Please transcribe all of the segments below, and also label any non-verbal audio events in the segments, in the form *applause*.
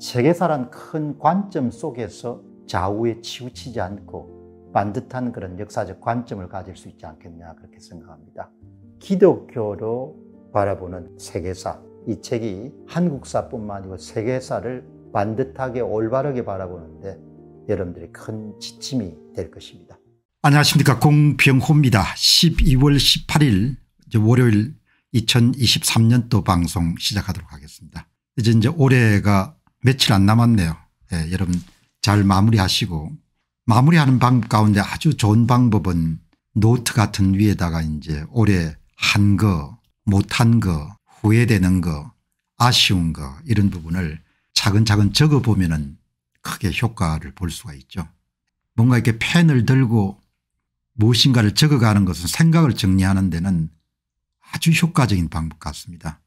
세계사란 큰 관점 속에서 좌우에 치우치지 않고 반듯한 그런 역사적 관점을 가질 수 있지 않겠냐 그렇게 생각합니다. 기독교로 바라보는 세계사 이 책이 한국사뿐만 아니고 세계사를 반듯하게 올바르게 바라보는데 여러분들이 큰 지침이 될 것입니다. 안녕하십니까 공병호입니다. 12월 18일 월요일 2023년도 방송 시작하도록 하겠습니다. 이제 이제 올해가 며칠 안 남았네요. 예, 여러분 잘 마무리하시고 마무리하는 방법 가운데 아주 좋은 방법은 노트 같은 위에다가 이제 올해 한 거, 못한 거, 후회되는 거, 아쉬운 거 이런 부분을 차근차근 적어보면은 크게 효과를 볼 수가 있죠. 뭔가 이렇게 펜을 들고 무엇인가를 적어가는 것은 생각을 정리하는 데는 아주 효과적인 방법 같습니다.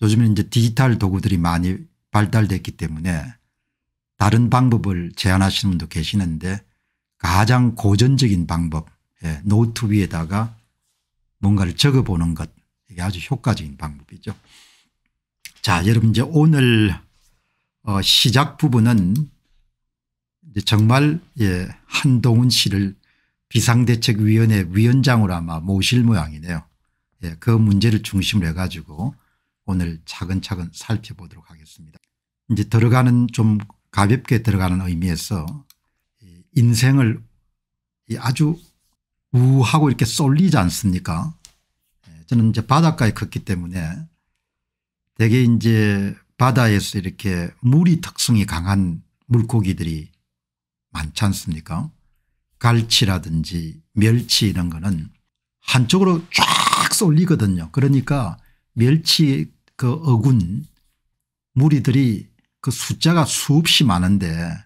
요즘에 이제 디지털 도구들이 많이 발달됐기 때문에 다른 방법을 제안하시는 분도 계시는데 가장 고전적인 방법 예, 노트 위에다가 뭔가를 적어보는 것 이게 아주 효과적인 방법이죠. 자 여러분 이제 오늘 어, 시작 부분은 정말 예, 한동훈 씨를 비상대책위원회 위원장으로 아마 모실 모양이네요. 예, 그 문제를 중심으로 해가지고 오늘 차근차근 살펴보도록 하겠습니다. 이제 들어가는 좀 가볍게 들어가는 의미에서 인생을 아주 우하고 이렇게 쏠리지 않습니까 예, 저는 이제 바닷가에 컸기 때문에 대개 이제 바다에서 이렇게 물이 특성이 강한 물고기들이 많지 않습니까 갈치라든지 멸치 이런 거는 한쪽으로 쫙 쏠리거든요 그러니까 멸치 그 어군 무리들이 그 숫자가 수없이 많은데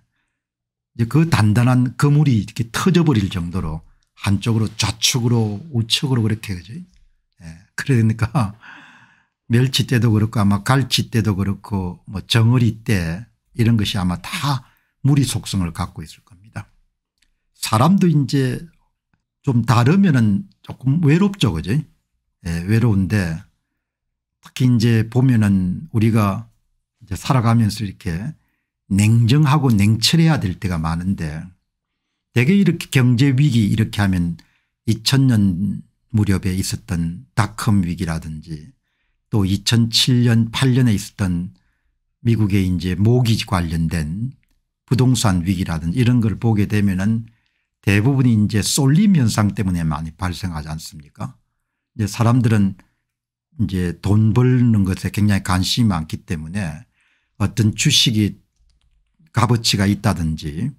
이제 그 단단한 그물이 이렇게 터져버릴 정도로 한쪽으로 좌측으로 우측으로 그렇게 그죠. 예. 그러니까 *laughs* 멸치 때도 그렇고 아마 갈치 때도 그렇고 뭐 정어리 때 이런 것이 아마 다 무리 속성을 갖고 있을 겁니다. 사람도 이제 좀 다르면은 조금 외롭죠 그죠. 예, 외로운데 특히 이제 보면은 우리가 이제 살아가면서 이렇게 냉정하고 냉철해야 될 때가 많은데 대개 이렇게 경제 위기 이렇게 하면 2000년 무렵에 있었던 닷컴 위기라든지 또 2007년 8년에 있었던 미국의 이제 모기 지 관련된 부동산 위기라든지 이런 걸 보게 되면은 대부분이 이제 쏠림 현상 때문에 많이 발생하지 않습니까? 이제 사람들은 이제 돈벌는 것에 굉장히 관심이 많기 때문에 어떤 주식이 값어치가 있다든지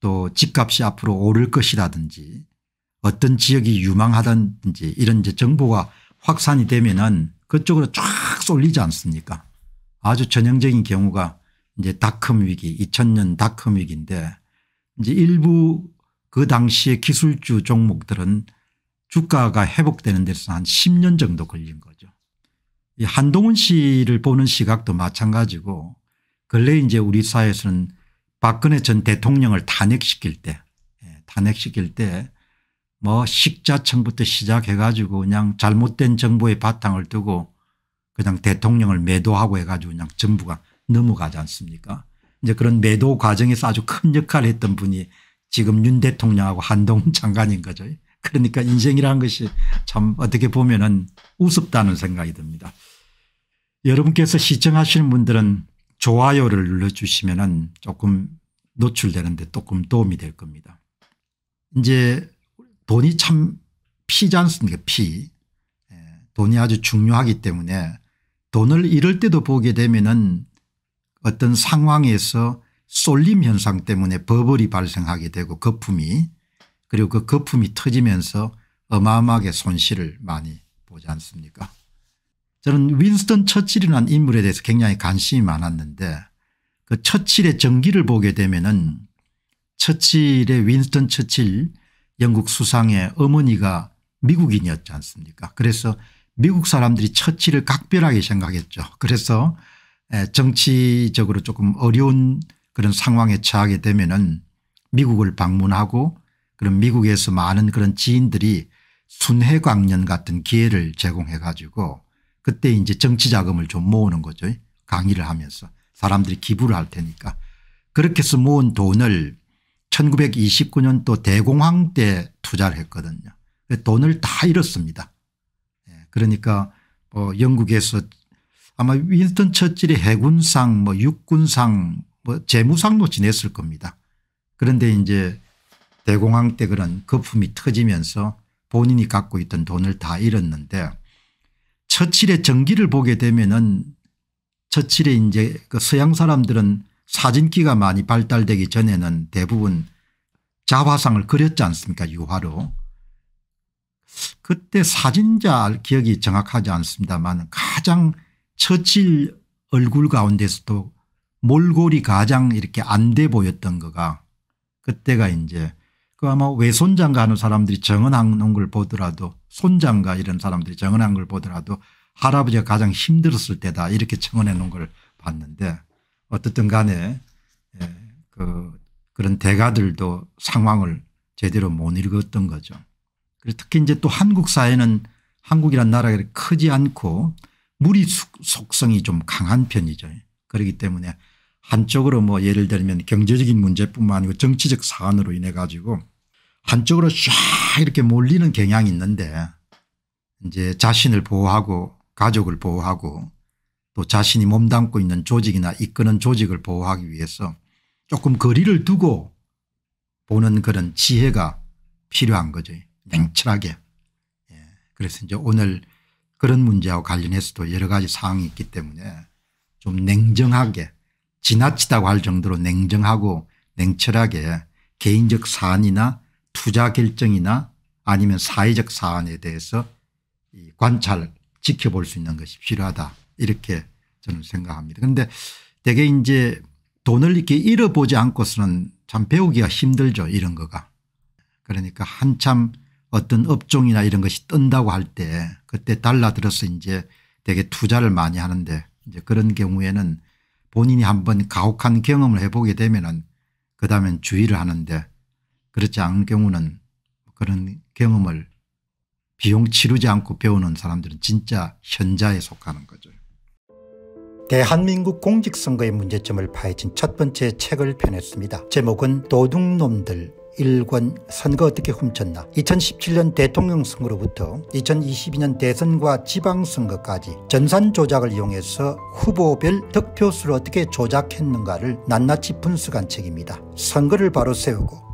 또 집값이 앞으로 오를 것이라든지 어떤 지역이 유망하다든지 이런 이제 정보가 확산이 되면은 그쪽으로 쫙 쏠리지 않습니까 아주 전형적인 경우가 이제 닷컴 위기 2000년 닷컴 위기인데 이제 일부 그 당시에 기술주 종목들은 주가가 회복되는 데서 한 10년 정도 걸린 거죠. 이 한동훈 씨를 보는 시각도 마찬가지고 근래 이제 우리 사회에서는 박근혜 전 대통령을 탄핵시킬 때 예, 탄핵시킬 때 뭐 식자청부터 시작해 가지고 그냥 잘못된 정보의 바탕을 두고 그냥 대통령을 매도하고 해 가지고 그냥 정부가 넘어가지 않습니까 이제 그런 매도 과정에서 아주 큰 역할을 했던 분이 지금 윤 대통령하고 한동훈 *laughs* 장관인 거죠. 그러니까 인생이라는 것이 참 어떻게 보면은 우습다는 생각이 듭니다. 여러분께서 시청하시는 분들은 좋아요를 눌러주시면은 조금 노출되는데 조금 도움이 될 겁니다. 이제 돈이 참 피지 않습니까 피. 예, 돈이 아주 중요하기 때문에 돈을 잃을 때도 보게 되면은 어떤 상황에서 쏠림 현상 때문에 버블이 발생하게 되고 거품이 그리고 그 거품이 터지면서 어마어마하게 손실을 많이 보지 않습니까 저는 윈스턴 처칠이라는 인물에 대해서 굉장히 관심이 많았는데 그 처칠의 전기를 보게 되면 은 처칠의 윈스턴 처칠 영국 수상의 어머니가 미국인이었지 않습니까 그래서 미국 사람들이 처칠을 각별하게 생각했죠. 그래서 정치적으로 조금 어려운 그런 상황에 처하게 되면 은 미국을 방문하고 그런 미국에서 많은 그런 지인들이 순회 광년 같은 기회를 제공해 가지고 그때 이제 정치 자금을 좀 모으는 거죠. 강의를 하면서 사람들이 기부를 할 테니까 그렇게 해서 모은 돈을 1929년 또 대공황 때 투자를 했거든요. 그 돈을 다 잃었습니다. 예, 그러니까 어 영국에서 아마 윈스턴 처칠이 해군상 뭐 육군상 뭐 재무상도 지냈을 겁니다. 그런데 이제 대공황 때 그런 거품이 터지면서 본인이 갖고 있던 돈을 다 잃었는데 처칠의 전기를 보게 되면은 처칠의 이제 그 서양 사람들은 사진기가 많이 발달되기 전에는 대부분 자화상을 그렸지 않습니까 유화로. 그때 사진자 기억이 정확하지 않습니다만 가장 처칠 얼굴 가운데서도 몰골이 가장 이렇게 안 돼 보였던 거가 그때가 이제 그 아마 외손장가 하는 사람들이 정언한 걸 보더라도 손장가 이런 사람들이 정언한 걸 보더라도 할아버지가 가장 힘들었을 때다 이렇게 정언해 놓은 걸 봤는데 어떻든 간에 예, 그 그런 대가들도 상황을 제대로 못 읽었던 거죠. 그리고 특히 이제 또 한국 사회는 한국이란 나라가 크지 않고 무리 속성이 좀 강한 편이죠. 그렇기 때문에 한쪽으로 뭐 예를 들면 경제적인 문제뿐만 아니고 정치적 사안으로 인해 가지고 한쪽으로 쫙 이렇게 몰리는 경향이 있는데 이제 자신을 보호하고 가족을 보호하고 또 자신이 몸담고 있는 조직이나 이끄는 조직을 보호하기 위해서 조금 거리를 두고 보는 그런 지혜가 필요한 거죠. 냉철하게. 예. 그래서 이제 오늘 그런 문제와 관련해서도 여러 가지 사항이 있기 때문에 좀 냉정하게 지나치다고 할 정도로 냉정하고 냉철하게 개인적 사안이나 투자 결정이나 아니면 사회적 사안에 대해서 이 관찰 지켜볼 수 있는 것이 필요하다 이렇게 저는 생각합니다. 그런데 대개 이제 돈을 이렇게 잃어보지 않고서는 참 배우기가 힘들죠 이런 거가. 그러니까 한참 어떤 업종이나 이런 것이 뜬다고 할 때 그때 달라들어서 이제 되게 투자를 많이 하는데 이제 그런 경우에는 본인이 한번 가혹한 경험을 해보게 되면은 그 다음엔 주의를 하는데 그렇지 않은 경우는 그런 경험을 비용 치르지 않고 배우는 사람들은 진짜 현자에 속하는 거죠. 대한민국 공직선거의 문제점을 파헤친 첫 번째 책을 펴냈습니다. 제목은 도둑놈들 일권 선거 어떻게 훔쳤나 2017년 대통령 선거로부터 2022년 대선과 지방선거까지 전산 조작을 이용해서 후보별 득표수를 어떻게 조작했는가를 낱낱이 분석한 책입니다. 선거를 바로 세우고